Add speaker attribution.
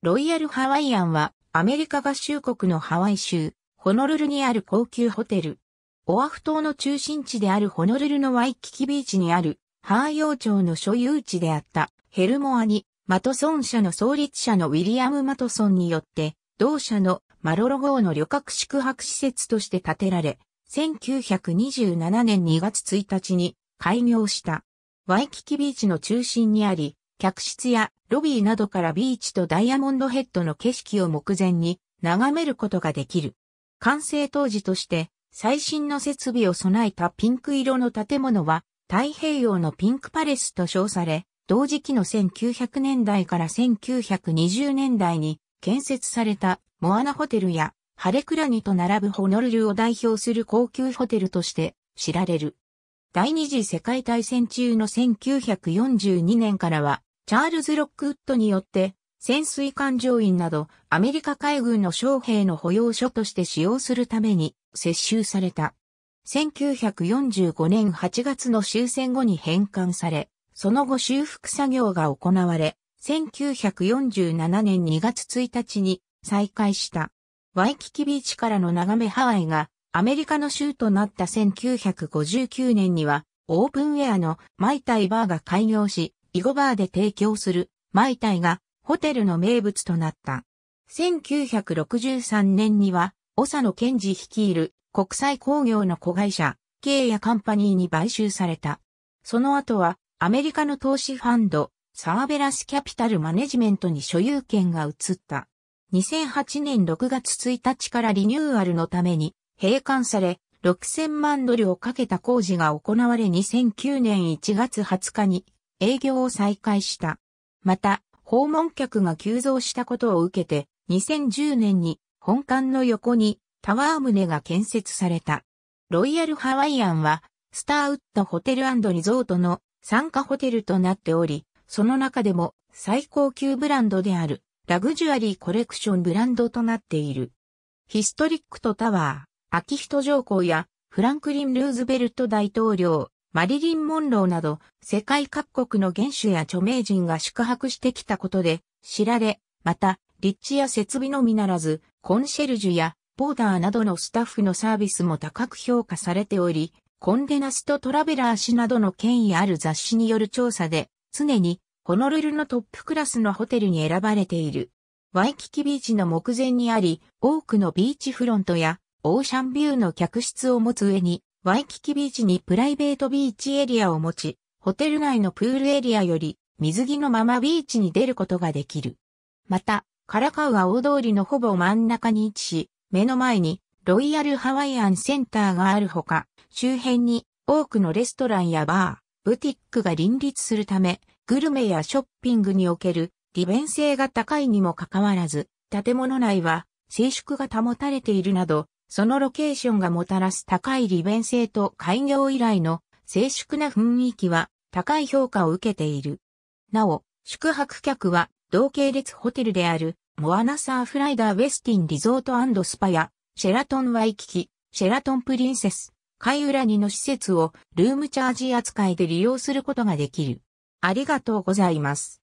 Speaker 1: ロイヤルハワイアンはアメリカ合衆国のハワイ州、ホノルルにある高級ホテル。オアフ島の中心地であるホノルルのワイキキビーチにあるハーヨー町の所有地であったヘルモアにマトソン社の創立者のウィリアム・マトソンによって同社のマロロ号の旅客宿泊施設として建てられ、1927年2月1日に開業した。ワイキキビーチの中心にあり、客室やロビーなどからビーチとダイヤモンドヘッドの景色を目前に眺めることができる。完成当時として最新の設備を備えたピンク色の建物は太平洋のピンクパレスと称され、同時期の1900年代から1920年代に建設されたモアナホテルやハレクラニと並ぶホノルルを代表する高級ホテルとして知られる。第二次世界大戦中の1942年からはチャールズ・ロックウッドによって、潜水艦乗員など、アメリカ海軍の将兵の保養所として使用するために、接収された。1945年8月の終戦後に返還され、その後修復作業が行われ、1947年2月1日に再開した。ワイキキビーチからの眺めハワイがアメリカの州となった1959年にはオープンウェアのマイタイバーが開業し、ビゴバーで提供する、マイタイが、ホテルの名物となった。1963年には、長野ン治率いる国際工業の子会社、ケイヤカンパニーに買収された。その後は、アメリカの投資ファンド、サーベラスキャピタルマネジメントに所有権が移った。2008年6月1日からリニューアルのために、閉館され、6000万ドルをかけた工事が行われ2009年1月20日に営業を再開した。また、訪問客が急増したことを受けて、2010年に本館の横にタワー棟が建設された。ロイヤルハワイアンは、スターウッドホテルリゾートの参加ホテルとなっており、その中でも最高級ブランドであるラグジュアリーコレクションブランドとなっている。ヒストリックとタワー、秋人上皇やフランクリン・ルーズベルト大統領、マリリン・モンローなど世界各国の元首や著名人が宿泊してきたことで知られ、また、立地や設備のみならず、コンシェルジュやボーダーなどのスタッフのサービスも高く評価されており、コンデナスト・トラベラー氏などの権威ある雑誌による調査で、常にホノルルのトップクラスのホテルに選ばれている。ワイキキビーチの目前にあり、多くのビーチフロントやオーシャンビューの客室を持つ上に、ワイキキビーチにプライベートビーチエリアを持ち、ホテル内のプールエリアより水着のままビーチに出ることができる。また、カラカウア大通りのほぼ真ん中に位置し、目の前にロイヤルハワイアンセンターがあるほか、周辺に多くのレストランやバー、ブティックが林立するため、グルメやショッピングにおける利便性が高いにもかかわらず、建物内は静粛が保たれているなど、そのロケーションがもたらす高い利便性と開業以来の静粛な雰囲気は高い評価を受けている。なお、宿泊客は同系列ホテルであるモアナサーフライダーウェスティンリゾートスパやシェラトンワイキキ、シェラトンプリンセス、カイウラニの施設をルームチャージ扱いで利用することができる。ありがとうございます。